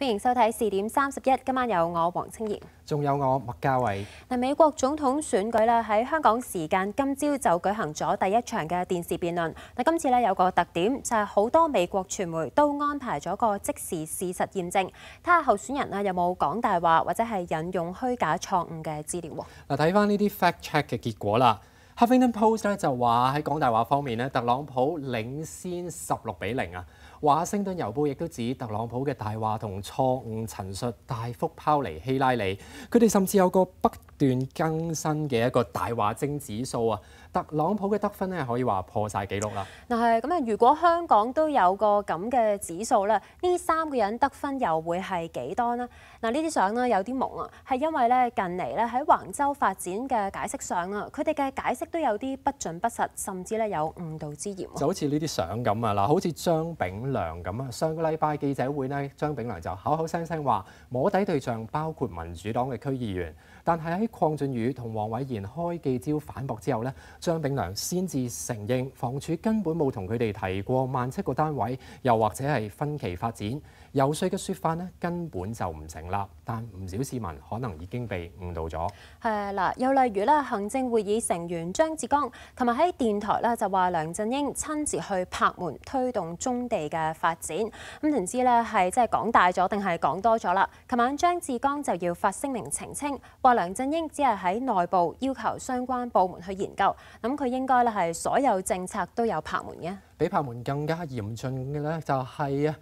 歡迎收睇四點三十一，今晚有我黃清怡，仲有我麥嘉偉。嗱，美國總統選舉啦，喺香港時間今朝就舉行咗第一場嘅電視辯論。嗱，今次咧有個特點就係好多美國傳媒都安排咗個即時事實驗證，睇下候選人啊有冇講大話或者係引用虛假錯誤嘅資料。嗱，睇翻呢啲 fact check 嘅結果啦。h u f f i n g t o n Post》咧就話喺講大話方面咧，特朗普領先十六比零啊！話《盛盾郵報》亦都指特朗普嘅大話同錯誤陳述大幅拋離希拉里，佢哋甚至有個不斷更新嘅一個大話精指數啊！特朗普嘅得分咧可以話破晒記錄啦。嗱係咁啊，如果香港都有個咁嘅指數咧，呢三個人得分又會係幾多呢？嗱呢啲相咧有啲蒙啊，係因為咧近嚟咧喺橫州發展嘅解釋上啊，佢哋嘅解釋。都有啲不準不實，甚至咧有誤導之嫌。就好似呢啲相咁啊！嗱，好似張炳良咁啊，上個禮拜記者會呢，張炳良就口口聲聲話摸底對象包括民主黨嘅區議員，但係喺邝俊宇同黃偉賢開記招反駁之後呢，張炳良先至承認房署根本冇同佢哋提過萬七個單位，又或者係分期發展游說嘅説法咧根本就唔成立。但唔少市民可能已經被誤導咗。誒嗱，又例如咧，行政會議成員。張志剛琴日喺電台咧就話梁振英親自去拍門推動中地嘅發展，咁唔知咧係即係講大咗定係講多咗啦。琴晚張志剛就要發聲明澄清，話梁振英只係喺內部要求相關部門去研究，咁佢應該咧係所有政策都有拍門嘅。比拍門更加嚴峻嘅咧就係。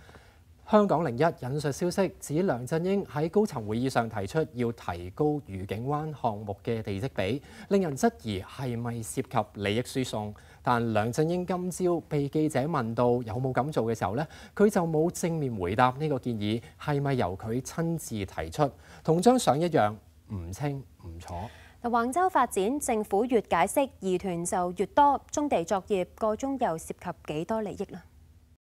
香港零一引述消息指梁振英喺高层会议上提出要提高愉景湾项目嘅地积比，令人质疑系咪涉及利益输送。但梁振英今朝被记者问到有冇咁做嘅时候咧，佢就冇正面回答呢个建议系咪由佢亲自提出。同张相一样唔清唔楚。橫州發展政府越解釋疑團就越多，中地作業個中又涉及幾多利益咧？